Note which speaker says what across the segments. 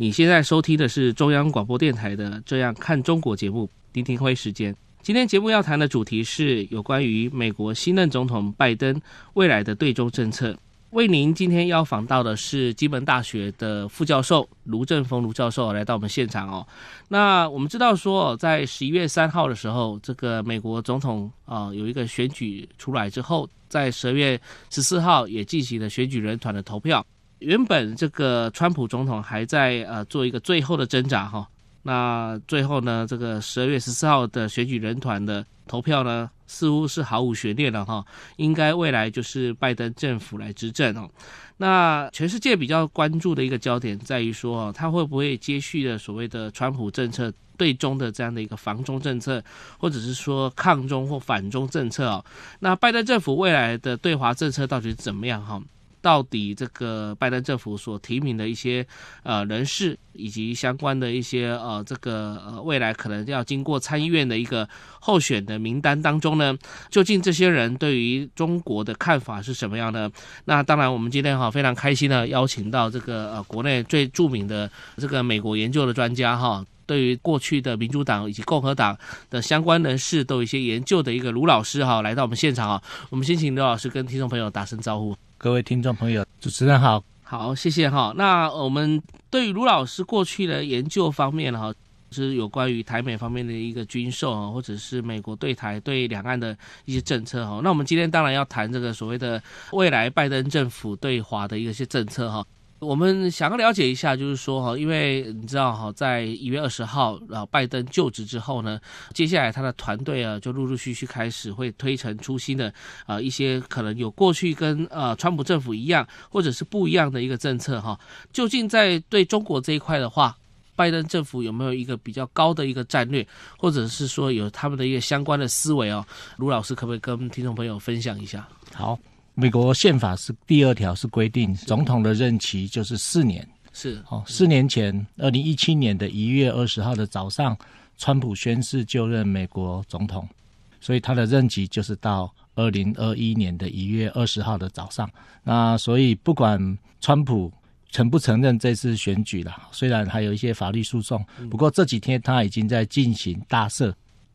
Speaker 1: 你现在收听的是中央广播电台的《这样看中国》节目，丁丁辉时间。今天节目要谈的主题是有关于美国新任总统拜登未来的对中政策。为您今天要访到的是基门大学的副教授卢正峰，卢教授来到我们现场哦。那我们知道说，在十一月三号的时候，这个美国总统啊有一个选举出来之后，在十月十四号也进行了选举人团的投票。原本这个川普总统还在呃做一个最后的挣扎哈，那最后呢，这个十二月十四号的选举人团的投票呢，似乎是毫无悬念了哈，应该未来就是拜登政府来执政哦。那全世界比较关注的一个焦点在于说，他会不会接续的所谓的川普政策对中的这样的一个防中政策，或者是说抗中或反中政策哦？那拜登政府未来的对华政策到底是怎么样哈？到底这个拜登政府所提名的一些呃人士，以及相关的一些呃这个呃未来可能要经过参议院的一个候选的名单当中呢，究竟这些人对于中国的看法是什么样呢？那当然，我们今天哈非常开心的邀请到这个呃国内最著名的这个美国研究的专家哈，对于过去的民主党以及共和党的相关人士都有一些研究的一个卢老师哈，来到我们现场啊。我们先请卢老师跟听众朋友打声招呼。各位听众朋友，主持人好，好，谢谢哈。那我们对于卢老师过去的研究方面哈，是有关于台美方面的一个军售，或者是美国对台对两岸的一些政策哈。那我们今天当然要谈这个所谓的未来拜登政府对华的一些政策哈。我们想要了解一下，就是说哈，因为你知道哈，在一月二十号，然后拜登就职之后呢，接下来他的团队啊，就陆陆续续开始会推陈出新的，呃，一些可能有过去跟呃川普政府一样，或者是不一样的一个政策哈。究竟在对中国这一块的话，拜登政府有没有一个比较高的一个战略，或者是说有他们的一个相关的思维哦？卢老师可不可以跟听众朋友分享一下？
Speaker 2: 好。美国宪法是第二条是规定总统的任期就是四年，是哦，四年前二零一七年的一月二十号的早上，川普宣誓就任美国总统，所以他的任期就是到二零二一年的一月二十号的早上。那所以不管川普承不承认这次选举了，虽然还有一些法律诉讼，不过这几天他已经在进行大赦。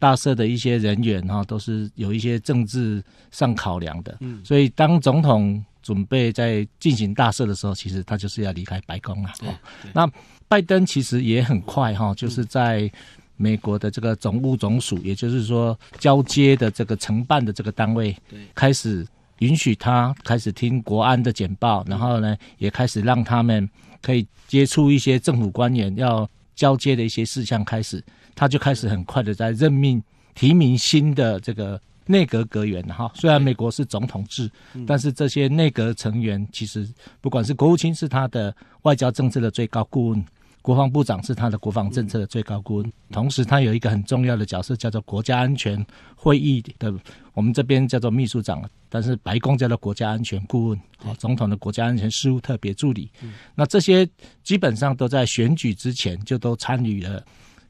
Speaker 2: 大赦的一些人员哈，都是有一些政治上考量的，嗯，所以当总统准备在进行大赦的时候，其实他就是要离开白宫了。对，那拜登其实也很快哈，就是在美国的这个总务总署，也就是说交接的这个承办的这个单位，对，开始允许他开始听国安的简报，然后呢，也开始让他们可以接触一些政府官员要交接的一些事项，开始。他就开始很快的在任命提名新的这个内阁阁员哈。虽然美国是总统制，但是这些内阁成员其实不管是国务卿是他的外交政策的最高顾问，国防部长是他的国防政策的最高顾问，同时他有一个很重要的角色叫做国家安全会议的，我们这边叫做秘书长，但是白宫叫做国家安全顾问，总统的国家安全事务特别助理。那这些基本上都在选举之前就都参与了。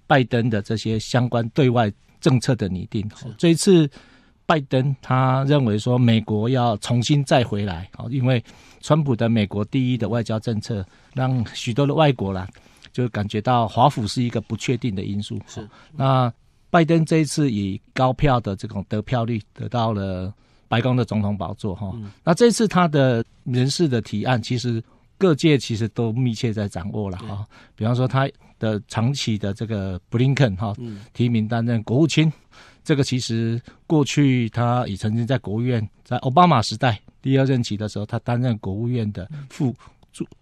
Speaker 2: 拜登的这些相关对外政策的拟定，这一次拜登他认为说美国要重新再回来啊，因为川普的“美国第一”的外交政策，让许多的外国啦就感觉到华府是一个不确定的因素。是那拜登这一次以高票的这种得票率得到了白宫的总统宝座哈。那这次他的人事的提案其实。各界其实都密切在掌握了哈，比方说他的长期的这个布林肯哈，提名担任国务卿，这个其实过去他也曾经在国务院，在奥巴马时代第二任期的时候，他担任国务院的副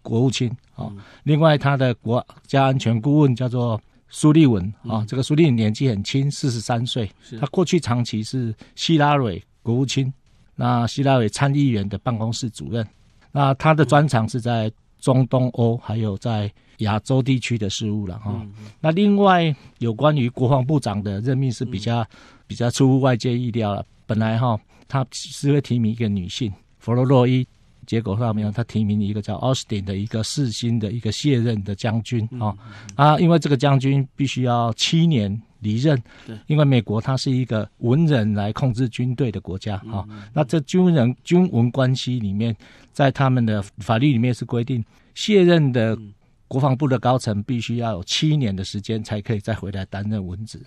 Speaker 2: 国务卿啊。另外，他的国家安全顾问叫做苏利文啊，这个苏利年纪很轻，四十三岁，他过去长期是希拉蕊国务卿，那希拉蕊参议员的办公室主任。那他的专长是在中东欧，还有在亚洲地区的事务了哈。那另外有关于国防部长的任命是比较比较出乎外界意料了。本来哈，他是会提名一个女性，弗罗洛伊，结果上面他提名一个叫奥斯汀的一个四星的一个卸任的将军啊啊，因为这个将军必须要七年。离任，因为美国它是一个文人来控制军队的国家哈。那这军人军文关系里面，在他们的法律里面是规定，卸任的国防部的高层必须要有七年的时间，才可以再回来担任文职。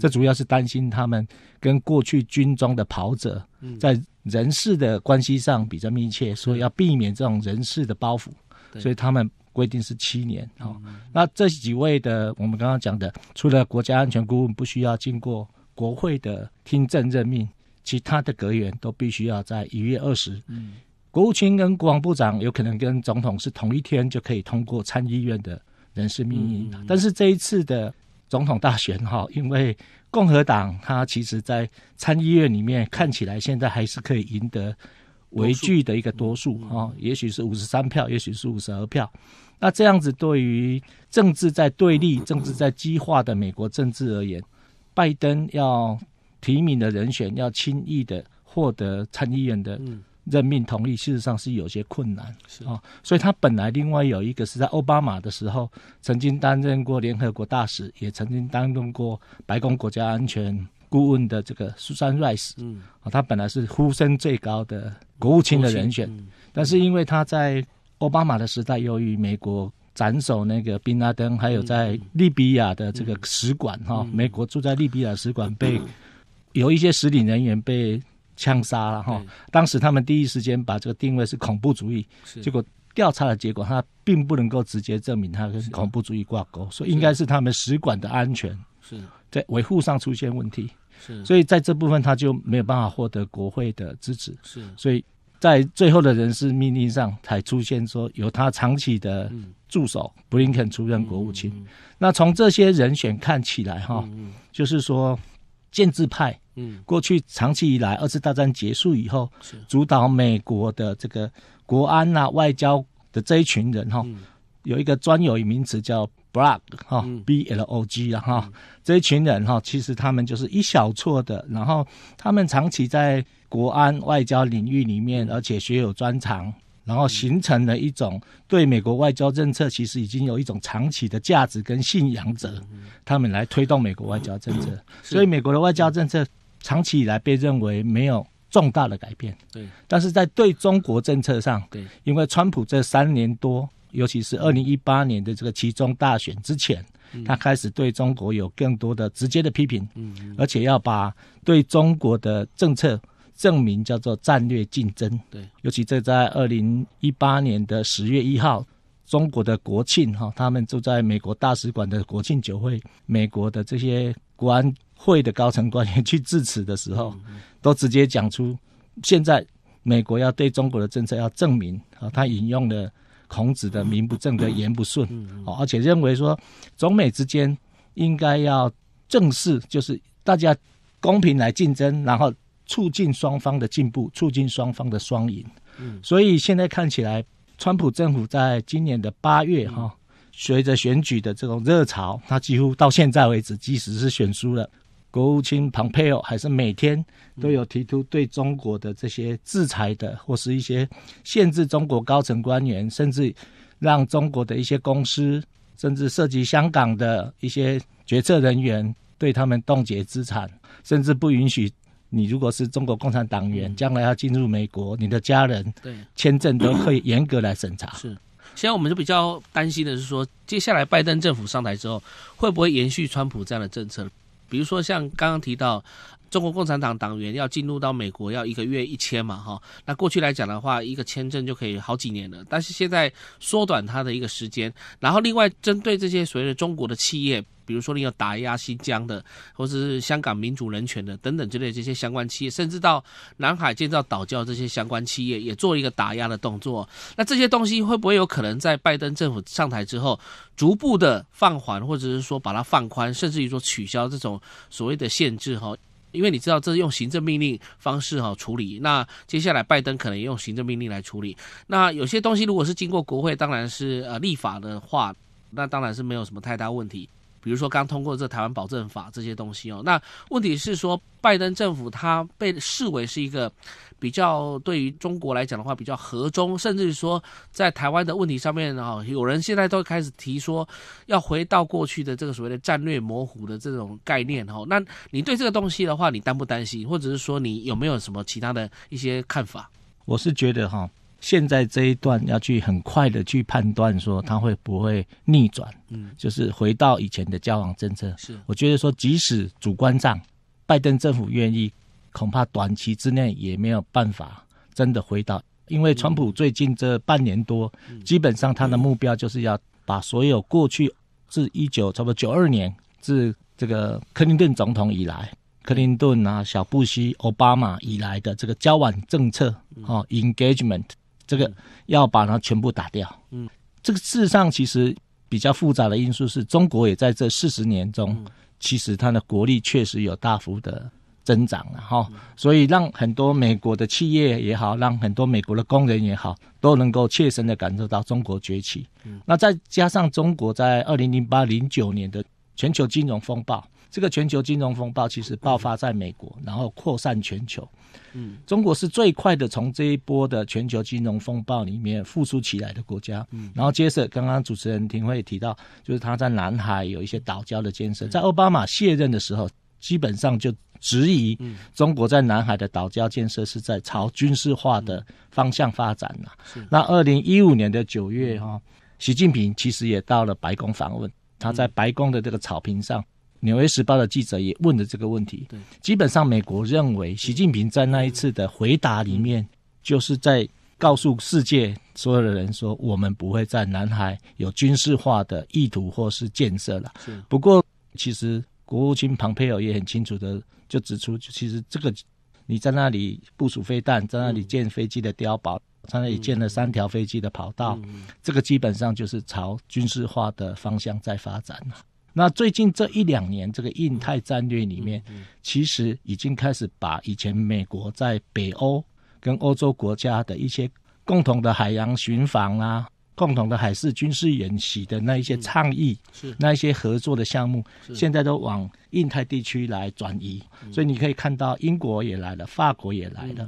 Speaker 2: 这主要是担心他们跟过去军装的袍者在人事的关系上比较密切，所以要避免这种人事的包袱，所以他们。规定是七年，好，那这几位的，我们刚刚讲的，除了国家安全顾问不需要经过国会的听证任命，其他的阁员都必须要在一月二十，嗯，国务卿跟国防部长有可能跟总统是同一天就可以通过参议院的人事命令。但是这一次的总统大选，哈，因为共和党它其实在参议院里面看起来现在还是可以赢得微距的一个多数，哈，也许是五十三票，也许是五十二票。那这样子，对于政治在对立、政治在激化的美国政治而言，拜登要提名的人选要轻易的获得参议院的任命同意，事实上是有些困难啊。所以他本来另外有一个是在奥巴马的时候曾经担任过联合国大使，也曾经担任过白宫国家安全顾问的这个苏珊·赖斯，啊，他本来是呼声最高的国务卿的人选，但是因为他在奥巴马的时代，由于美国斩首那个宾拉登，还有在利比亚的这个使馆哈，美国住在利比亚使馆被有一些使领人员被枪杀了哈。当时他们第一时间把这个定位是恐怖主义，结果调查的结果，他并不能够直接证明他跟恐怖主义挂钩，所以应该是他们使馆的安全在维护上出现问题，所以在这部分他就没有办法获得国会的支持，所以。在最后的人事命令上，才出现说由他长期的助手布林肯出任国务卿。那从这些人选看起来，哈，就是说建制派，嗯，过去长期以来，二次大战结束以后，主导美国的这个国安啊外交的这一群人，哈，有一个专有名词叫 blog，哈，b l o g 的哈，这一群人，哈，其实他们就是一小撮的，然后他们长期在。国安外交领域里面，而且学有专长，然后形成了一种对美国外交政策，其实已经有一种长期的价值跟信仰者，他们来推动美国外交政策。所以，美国的外交政策长期以来被认为没有重大的改变。对，但是在对中国政策上，对，因为川普这三年多，尤其是二零一八年的这个其中大选之前，他开始对中国有更多的直接的批评，嗯，而且要把对中国的政策。证明叫做战略竞争。对，尤其这在二零一八年的十月一号，中国的国庆哈，他们住在美国大使馆的国庆酒会，美国的这些国安会的高层官员去致辞的时候，都直接讲出现在美国要对中国的政策要证明啊，他引用了孔子的“名不正则言不顺”，哦，而且认为说中美之间应该要正式，就是大家公平来竞争，然后。促进双方的进步，促进双方的双赢。嗯，所以现在看起来，川普政府在今年的八月哈，随着选举的这种热潮，他几乎到现在为止，即使是选输了，国务卿蓬佩奥还是每天都有提出对中国的这些制裁的，或是一些限制中国高层官员，甚至让中国的一些公司，甚至涉及香港的一些决策人员，对他们冻结资产，甚至不允许。你如果是中国共产党员，将来要进入美国，你的家人对签证都可以严格来审查。是，
Speaker 1: 现在我们就比较担心的是说，接下来拜登政府上台之后，会不会延续川普这样的政策？比如说像刚刚提到。中国共产党党员要进入到美国，要一个月一千嘛，哈，那过去来讲的话，一个签证就可以好几年了。但是现在缩短它的一个时间，然后另外针对这些所谓的中国的企业，比如说你有打压新疆的，或者是香港民主人权的等等之类这些相关企业，甚至到南海建造岛礁这些相关企业，也做一个打压的动作。那这些东西会不会有可能在拜登政府上台之后，逐步的放缓，或者是说把它放宽，甚至于说取消这种所谓的限制，哈？因为你知道，这是用行政命令方式哈处理。那接下来，拜登可能也用行政命令来处理。那有些东西，如果是经过国会，当然是呃立法的话，那当然是没有什么太大问题。比如说，刚通过这台湾保证法这些东西哦，那问题是说，拜登政府他被视为是一个比较对于中国来讲的话比较和中，甚至说在台湾的问题上面啊，有人现在都开始提说要回到过去的这个所谓的战略模糊的这种概念哦。那你对这个东西的话，你担不担心，或者是说你有没有什么其他的一些看法？
Speaker 2: 我是觉得哈。现在这一段要去很快的去判断，说他会不会逆转，
Speaker 1: 嗯，就是
Speaker 2: 回到以前的交往政策。是，我觉得说，即使主观上，拜登政府愿意，恐怕短期之内也没有办法真的回到，因为川普最近这半年多，基本上他的目标就是要把所有过去自一九差不多九二年至这个克林顿总统以来，克林顿啊、小布希、奥巴马以来的这个交往政策，哦，engagement。这个要把它全部打掉。嗯，这个事实上其实比较复杂的因素是，中国也在这四十年中，其实它的国力确实有大幅的增长了哈。所以让很多美国的企业也好，让很多美国的工人也好，都能够切身的感受到中国崛起。那再加上中国在二零零八零九年的全球金融风暴。这个全球金融风暴其实爆发在美国，然后扩散全球。嗯，中国是最快的从这一波的全球金融风暴里面复苏起来的国家。嗯，然后接着刚刚主持人庭会提到，就是他在南海有一些岛礁的建设，在奥巴马卸任的时候，基本上就质疑中国在南海的岛礁建设是在朝军事化的方向发展了。那二零一五年的九月哈，习近平其实也到了白宫访问，他在白宫的这个草坪上。纽约时报的记者也问了这个问题。对，基本上美国认为，习近平在那一次的回答里面，就是在告诉世界所有的人说，我们不会在南海有军事化的意图或是建设了。是。不过，其实国务卿庞佩尔也很清楚的就指出，其实这个你在那里部署飞弹，在那里建飞机的碉堡，在那里建了三条飞机的跑道，这个基本上就是朝军事化的方向在发展了。那最近这一两年，这个印太战略里面，其实已经开始把以前美国在北欧跟欧洲国家的一些共同的海洋巡防啊，共同的海事军事演习的那一些倡议，那一些合作的项目，现在都往印太地区来转移。所以你可以看到，英国也来了，法国也来了，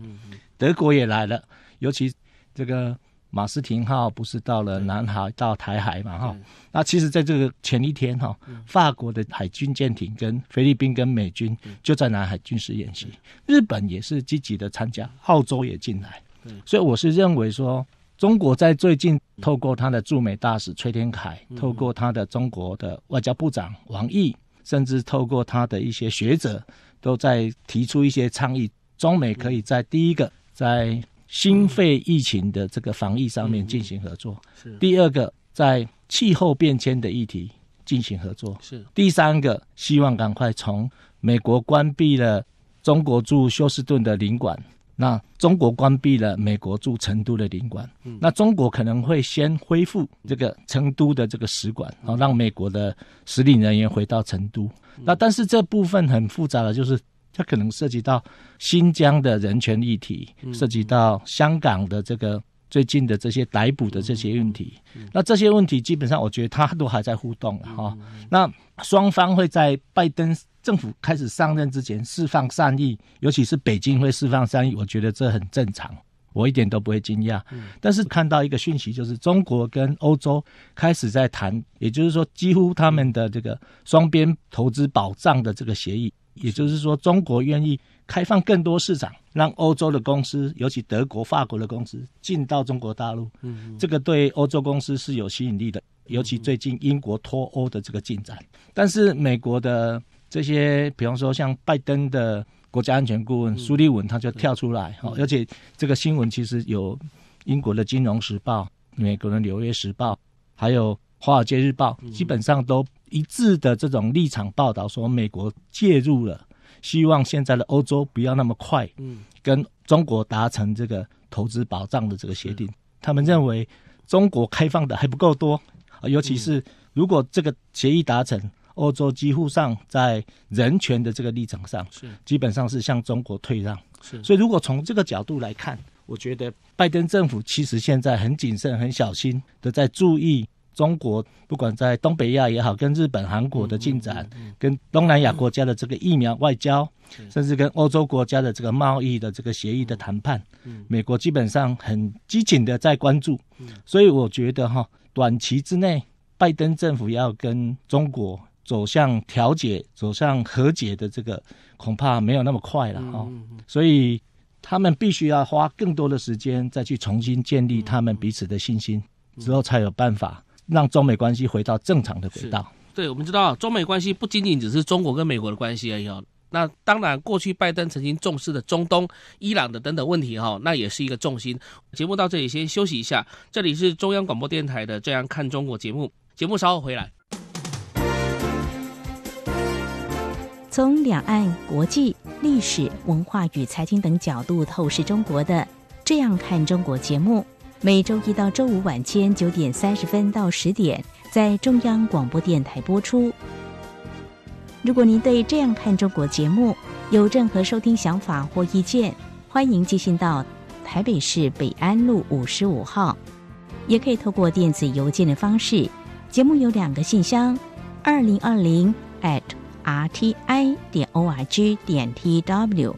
Speaker 2: 德国也来了，尤其这个。马斯廷号不是到了南海、到台海嘛？哈，那其实在这个前一天哈，法国的海军舰艇跟菲律宾跟美军就在南海军事演习，日本也是积极的参加，澳洲也进来。所以我是认为说，中国在最近透过他的驻美大使崔天凯，透过他的中国的外交部长王毅，甚至透过他的一些学者，都在提出一些倡议，中美可以在第一个在。新肺疫情的这个防疫上面进行合作，是第二个在气候变迁的议题进行合作，是第三个希望赶快从美国关闭了中国驻休斯顿的领馆，那中国关闭了美国驻成都的领馆，那中国可能会先恢复这个成都的这个使馆，然后让美国的使领人员回到成都，那但是这部分很复杂的就是。它可能涉及到新疆的人权议题，涉及到香港的这个最近的这些逮捕的这些问题。那这些问题基本上，我觉得它都还在互动哈。那双方会在拜登政府开始上任之前释放善意，尤其是北京会释放善意，我觉得这很正常，我一点都不会惊讶。但是看到一个讯息，就是中国跟欧洲开始在谈，也就是说，几乎他们的这个双边投资保障的这个协议。也就是说，中国愿意开放更多市场，让欧洲的公司，尤其德国、法国的公司进到中国大陆。嗯，这个对欧洲公司是有吸引力的，尤其最近英国脱欧的这个进展。但是，美国的这些，比方说像拜登的国家安全顾问苏利文，他就跳出来。哦，而且这个新闻其实有英国的《金融时报》、美国的《纽约时报》、还有《华尔街日报》，基本上都。一致的这种立场报道说，美国介入了，希望现在的欧洲不要那么快跟中国达成这个投资保障的这个协定。他们认为中国开放的还不够多，尤其是如果这个协议达成，欧洲几乎上在人权的这个立场上是基本上是向中国退让。所以，如果从这个角度来看，我觉得拜登政府其实现在很谨慎、很小心的在注意。中国不管在东北亚也好，跟日本、韩国的进展，跟东南亚国家的这个疫苗外交，甚至跟欧洲国家的这个贸易的这个协议的谈判，美国基本上很激极的在关注。所以我觉得哈，短期之内，拜登政府要跟中国走向调解、走向和解的这个，恐怕没有那么快了哈。所以他们必须要花更多的时间，再去重新建立他们彼此的信心，之后才有办法。让中美关系回到正常的轨道。
Speaker 1: 对，我们知道，中美关系不仅仅只是中国跟美国的关系而已。那当然，过去拜登曾经重视的中东、伊朗的等等问题，哈，那也是一个重心。节目到这里先休息一下，这里是中央广播电台的《这样看中国》节目，节目稍后回来。
Speaker 3: 从两岸、国际、历史文化与财经等角度透视中国的《这样看中国》节目。每周一到周五晚间九点三十分到十点，在中央广播电台播出。如果您对这样看中国节目有任何收听想法或意见，欢迎寄信到台北市北安路五十五号，也可以透过电子邮件的方式。节目有两个信箱：二零二零 at rti 点 org 点 tw。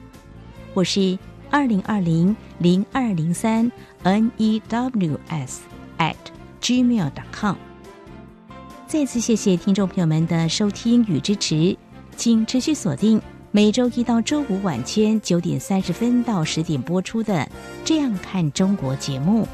Speaker 3: 我是二零二零零二零三。n e w s at gmail.com。再次谢谢听众朋友们的收听与支持，请持续锁定每周一到周五晚间九点三十分到十点播出的《这样看中国》节目。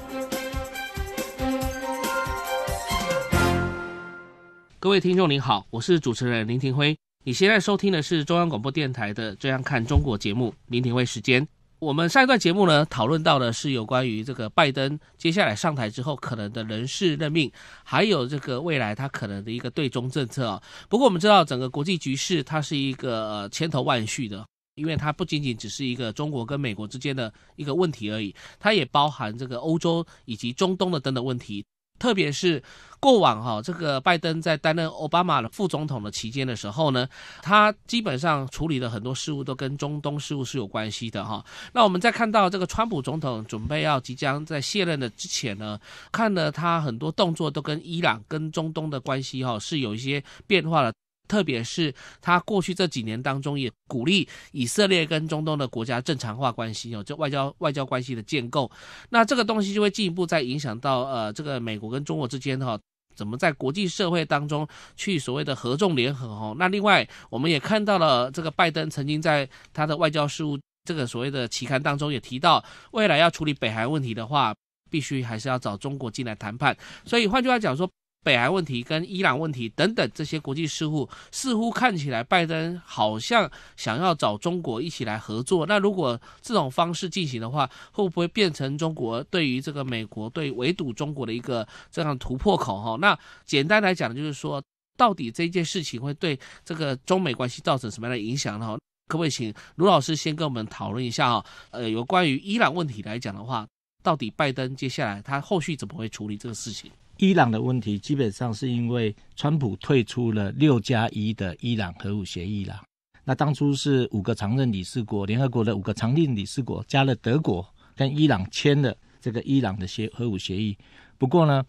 Speaker 1: 各位听众您好，我是主持人林庭辉，你现在收听的是中央广播电台的《这样看中国》节目，林庭辉时间。我们上一段节目呢，讨论到的是有关于这个拜登接下来上台之后可能的人事任命，还有这个未来他可能的一个对中政策啊。不过我们知道，整个国际局势它是一个千头万绪的，因为它不仅仅只是一个中国跟美国之间的一个问题而已，它也包含这个欧洲以及中东的等等问题。特别是过往哈，这个拜登在担任奥巴马的副总统的期间的时候呢，他基本上处理的很多事务都跟中东事务是有关系的哈。那我们在看到这个川普总统准备要即将在卸任的之前呢，看了他很多动作都跟伊朗跟中东的关系哈是有一些变化了。特别是他过去这几年当中，也鼓励以色列跟中东的国家正常化关系，有这外交外交关系的建构。那这个东西就会进一步在影响到呃这个美国跟中国之间哈，怎么在国际社会当中去所谓的合纵联合哦，那另外我们也看到了，这个拜登曾经在他的外交事务这个所谓的期刊当中也提到，未来要处理北韩问题的话，必须还是要找中国进来谈判。所以换句话讲说。北韩问题、跟伊朗问题等等这些国际事务，似乎看起来拜登好像想要找中国一起来合作。那如果这种方式进行的话，会不会变成中国对于这个美国对围堵中国的一个这样突破口？哈，那简单来讲就是说到底这件事情会对这个中美关系造成什么样的影响呢？可不可以请卢老师先跟我们讨论一下？哈，呃，有关于伊朗问题来讲的话，到底拜登接下来他后续怎么会处理这个事情？
Speaker 2: 伊朗的问题基本上是因为川普退出了六加一的伊朗核武协议啦。那当初是五个常任理事国，联合国的五个常任理事国加了德国，跟伊朗签了这个伊朗的协核武协议。不过呢，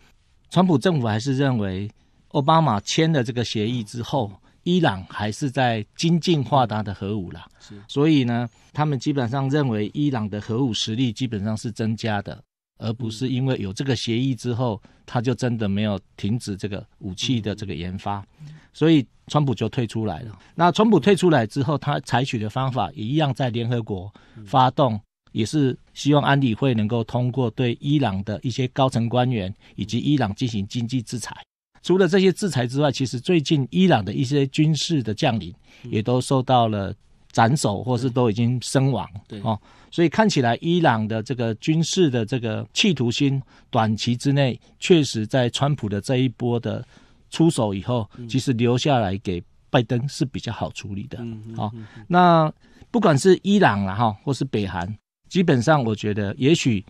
Speaker 2: 川普政府还是认为奥巴马签了这个协议之后，伊朗还是在精进化他的核武啦。是，所以呢，他们基本上认为伊朗的核武实力基本上是增加的。而不是因为有这个协议之后，他就真的没有停止这个武器的这个研发，所以川普就退出来了。那川普退出来之后，他采取的方法也一样，在联合国发动，也是希望安理会能够通过对伊朗的一些高层官员以及伊朗进行经济制裁。除了这些制裁之外，其实最近伊朗的一些军事的将领也都受到了。斩首，或是都已经身亡，对哦，所以看起来伊朗的这个军事的这个企图心，短期之内确实在川普的这一波的出手以后，其实留下来给拜登是比较好处理的，嗯好，那不管是伊朗啊哈，或是北韩，基本上我觉得，也许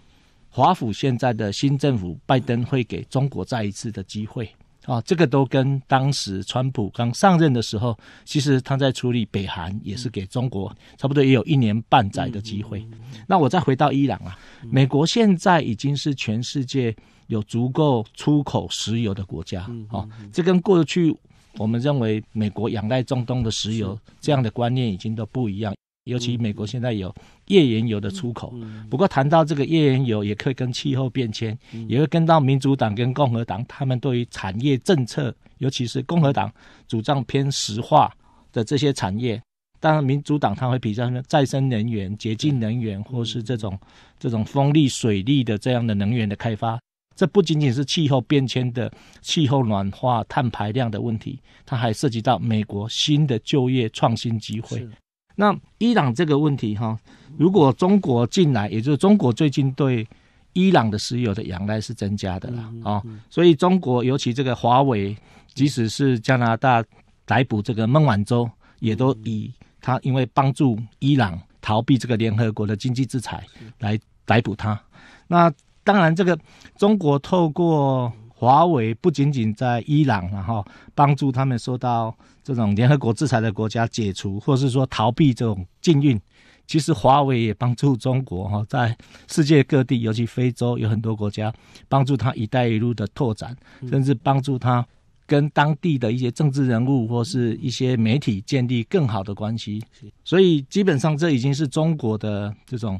Speaker 2: 华府现在的新政府拜登会给中国再一次的机会。啊，这个都跟当时川普刚上任的时候，其实他在处理北韩也是给中国差不多也有一年半载的机会。那我再回到伊朗啊，美国现在已经是全世界有足够出口石油的国家。哦，这跟过去我们认为美国仰赖中东的石油这样的观念已经都不一样。尤其美国现在有页岩油的出口，不过谈到这个页岩油，也可以跟气候变迁，也会跟到民主党跟共和党他们对于产业政策，尤其是共和党主张偏石化的这些产业，当然民主党他会比较再生能源、洁净能源，或是这种这种风力、水利的这样的能源的开发。这不仅仅是气候变迁的气候暖化、碳排量的问题，它还涉及到美国新的就业创新机会。那伊朗这个问题哈，如果中国进来，也就是中国最近对伊朗的石油的仰赖是增加的啦啊，所以中国尤其这个华为，即使是加拿大逮捕这个孟晚舟，也都以他因为帮助伊朗逃避这个联合国的经济制裁来逮捕他。那当然，这个中国透过华为不仅仅在伊朗，然后帮助他们受到。这种联合国制裁的国家解除，或是说逃避这种禁运，其实华为也帮助中国哈，在世界各地，尤其非洲有很多国家，帮助他“一带一路”的拓展，甚至帮助他跟当地的一些政治人物或是一些媒体建立更好的关系。所以基本上这已经是中国的这种，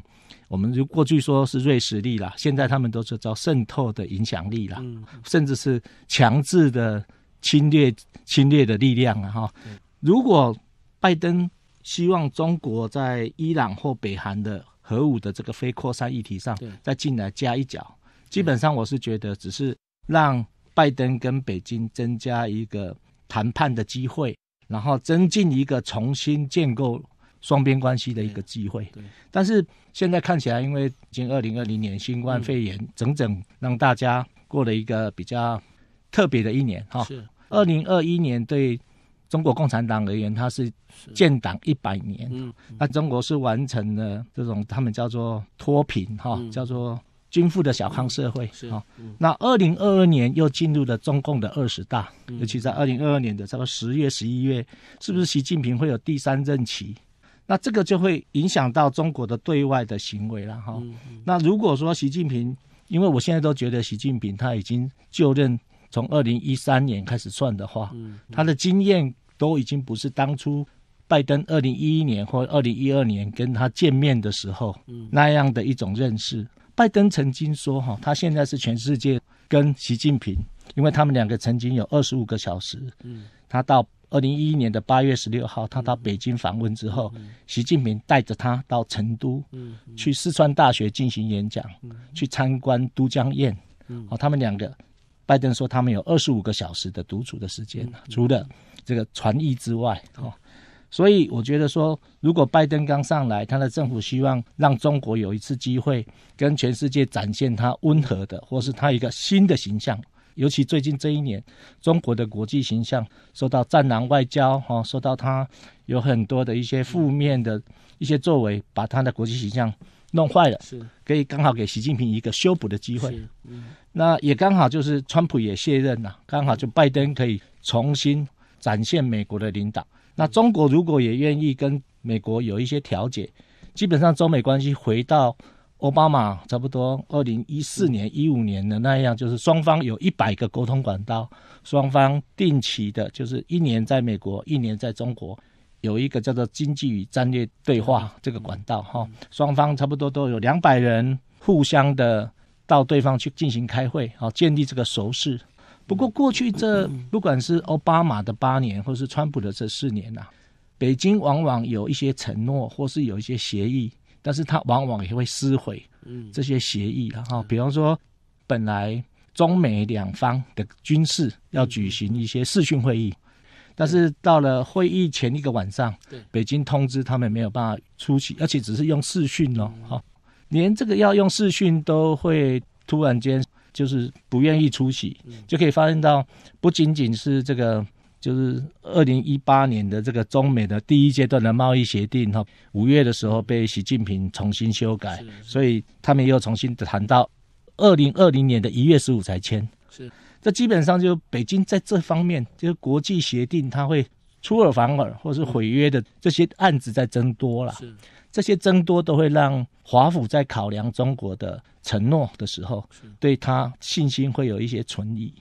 Speaker 2: 我们就过去说是瑞士力了，现在他们都是叫渗透的影响力了，甚至是强制的。侵略侵略的力量啊哈！如果拜登希望中国在伊朗或北韩的核武的这个非扩散议题上再进来加一脚，基本上我是觉得只是让拜登跟北京增加一个谈判的机会，然后增进一个重新建构双边关系的一个机会。但是现在看起来，因为已经二零二零年新冠肺炎整整让大家过了一个比较。特别的一年哈，是二零二一年对中国共产党而言，它是建党一百年。嗯，那中国是完成了这种他们叫做脱贫哈，叫做均富的小康社会。是那二零二二年又进入了中共的二十大，尤其在二零二二年的不多十月十一月，是不是习近平会有第三任期？那这个就会影响到中国的对外的行为了哈。那如果说习近平，因为我现在都觉得习近平他已经就任。从二零一三年开始算的话，他的经验都已经不是当初拜登二零一一年或二零一二年跟他见面的时候那样的一种认识。拜登曾经说：“哈，他现在是全世界跟习近平，因为他们两个曾经有二十五个小时。”他到二零一一年的八月十六号，他到北京访问之后，习近平带着他到成都，去四川大学进行演讲，去参观都江堰。哦，他们两个。拜登说，他们有二十五个小时的独处的时间除了这个传译之外，哈，所以我觉得说，如果拜登刚上来，他的政府希望让中国有一次机会，跟全世界展现他温和的，或是他一个新的形象，尤其最近这一年，中国的国际形象受到“战狼”外交，哈，受到他有很多的一些负面的一些作为，把他的国际形象。弄坏了是，可以刚好给习近平一个修补的机会。嗯，那也刚好就是川普也卸任了，刚好就拜登可以重新展现美国的领导。那中国如果也愿意跟美国有一些调解，基本上中美关系回到奥巴马差不多二零一四年一五年的那样，就是双方有一百个沟通管道，双方定期的，就是一年在美国，一年在中国。有一个叫做经济与战略对话这个管道，哈，双方差不多都有两百人互相的到对方去进行开会，好建立这个熟识。不过过去这不管是奥巴马的八年，或是川普的这四年呐，北京往往有一些承诺或是有一些协议，但是他往往也会撕毁这些协议啊。哈。比方说，本来中美两方的军事要举行一些视讯会议。但是到了会议前一个晚上，对北京通知他们没有办法出席，而且只是用视讯哦，哈，连这个要用视讯都会突然间就是不愿意出席，就可以发现到不仅仅是这个，就是二零一八年的这个中美的第一阶段的贸易协定哈，五月的时候被习近平重新修改，所以他们又重新谈到二零二零年的一月十五才签是。这基本上就北京在这方面，就是国际协定，它会出尔反尔或是毁约的这些案子在增多了。是这些增多都会让华府在考量中国的承诺的时候，对他信心会有一些存疑。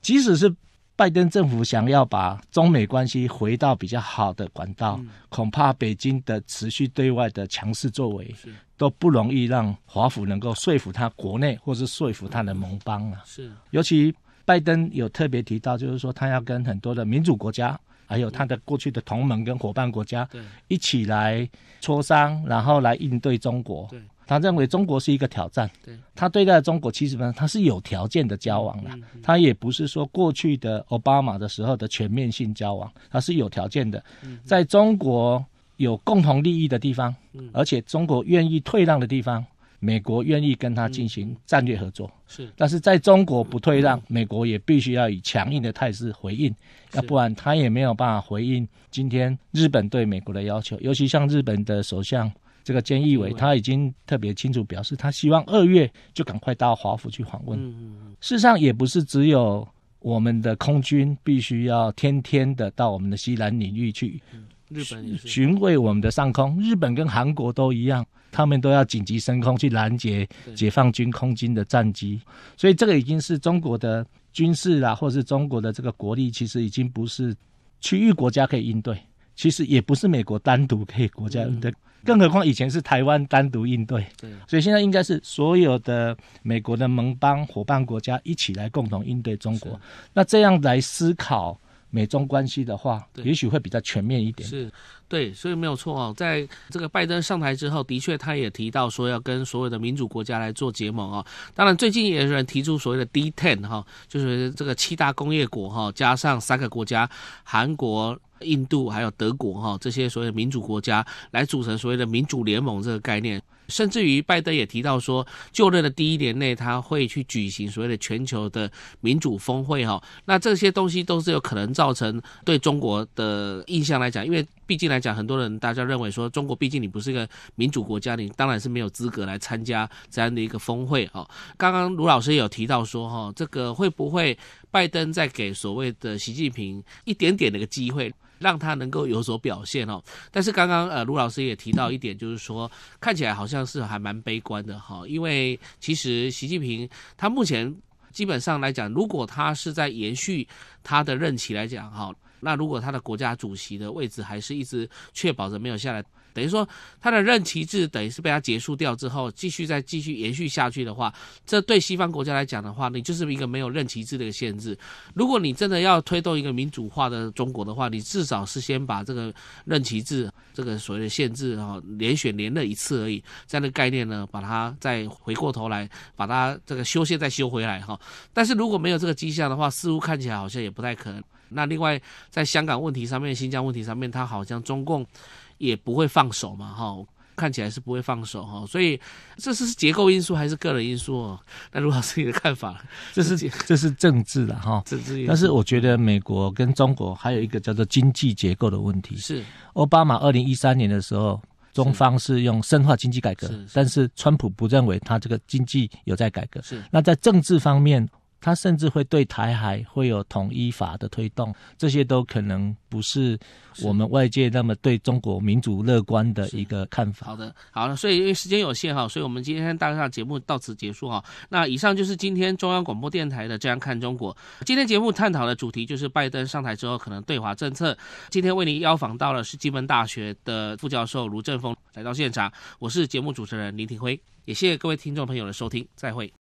Speaker 2: 即使是拜登政府想要把中美关系回到比较好的管道，恐怕北京的持续对外的强势作为都不容易让华府能够说服他国内，或是说服他的盟邦啊。是尤其。拜登有特别提到，就是说他要跟很多的民主国家，还有他的过去的同盟跟伙伴国家，一起来磋商，然后来应对中国。他认为中国是一个挑战。他对待中国，其实呢，他是有条件的交往的，他也不是说过去的奥巴马的时候的全面性交往，他是有条件的。在中国有共同利益的地方，而且中国愿意退让的地方。美国愿意跟他进行战略合作，是，但是在中国不退让，美国也必须要以强硬的态势回应，要不然他也没有办法回应今天日本对美国的要求。尤其像日本的首相这个菅义伟，他已经特别清楚表示，他希望二月就赶快到华府去访问。嗯嗯。事实上，也不是只有我们的空军必须要天天的到我们的西南领域去，日本巡我们的上空。日本跟韩国都一样。他们都要紧急升空去拦截解放军空军的战机，所以这个已经是中国的军事啊，或是中国的这个国力，其实已经不是区域国家可以应对，其实也不是美国单独可以国家应对，更何况以前是台湾单独应对，所以现在应该是所有的美国的盟邦伙伴国家一起来共同应对中国。那这样来思考。美中关系的话，也许会比较全面一点。
Speaker 1: 是，对，所以没有错哦。在这个拜登上台之后，的确他也提到说要跟所有的民主国家来做结盟啊。当然，最近也有人提出所谓的 D10 哈，就是这个七大工业国哈，加上三个国家，韩国、印度还有德国哈，这些所谓民主国家来组成所谓的民主联盟这个概念。甚至于拜登也提到说，就任的第一年内他会去举行所谓的全球的民主峰会哈，那这些东西都是有可能造成对中国的印象来讲，因为毕竟来讲，很多人大家认为说，中国毕竟你不是一个民主国家，你当然是没有资格来参加这样的一个峰会哈。刚刚卢老师有提到说哈，这个会不会拜登在给所谓的习近平一点点的一个机会？让他能够有所表现哦。但是刚刚呃，卢老师也提到一点，就是说看起来好像是还蛮悲观的哈。因为其实习近平他目前基本上来讲，如果他是在延续他的任期来讲哈，那如果他的国家主席的位置还是一直确保着没有下来。等于说，他的任期制等于是被他结束掉之后，继续再继续延续下去的话，这对西方国家来讲的话，你就是一个没有任期制的一个限制。如果你真的要推动一个民主化的中国的话，你至少是先把这个任期制这个所谓的限制，哈，连选连任一次而已这样的概念呢，把它再回过头来，把它这个修宪再修回来，哈。但是如果没有这个迹象的话，似乎看起来好像也不太可能。那另外，在香港问题上面、新疆问题上面，它好像中共。也不会放手嘛，哈，看起来是不会放手哈，所以这是是结构因素还是个人因素？那卢老师你的看法？这是
Speaker 2: 这是政治的哈，政治。但是我觉得美国跟中国还有一个叫做经济结构的问题。是奥巴马二零一三年的时候，中方是用深化经济改革，但是川普不认为他这个经济有在改革。是那在政治方面。他甚至会对台海会有统一法的推动，这些都可能不是我们外界那么对中国民主乐观的一个看法。
Speaker 1: 好的，好了，所以因为时间有限哈，所以我们今天大上节目到此结束哈。那以上就是今天中央广播电台的《这样看中国》。今天节目探讨的主题就是拜登上台之后可能对华政策。今天为您邀访到了是金门大学的副教授卢正峰来到现场。我是节目主持人林庭辉，也谢谢各位听众朋友的收听，再会。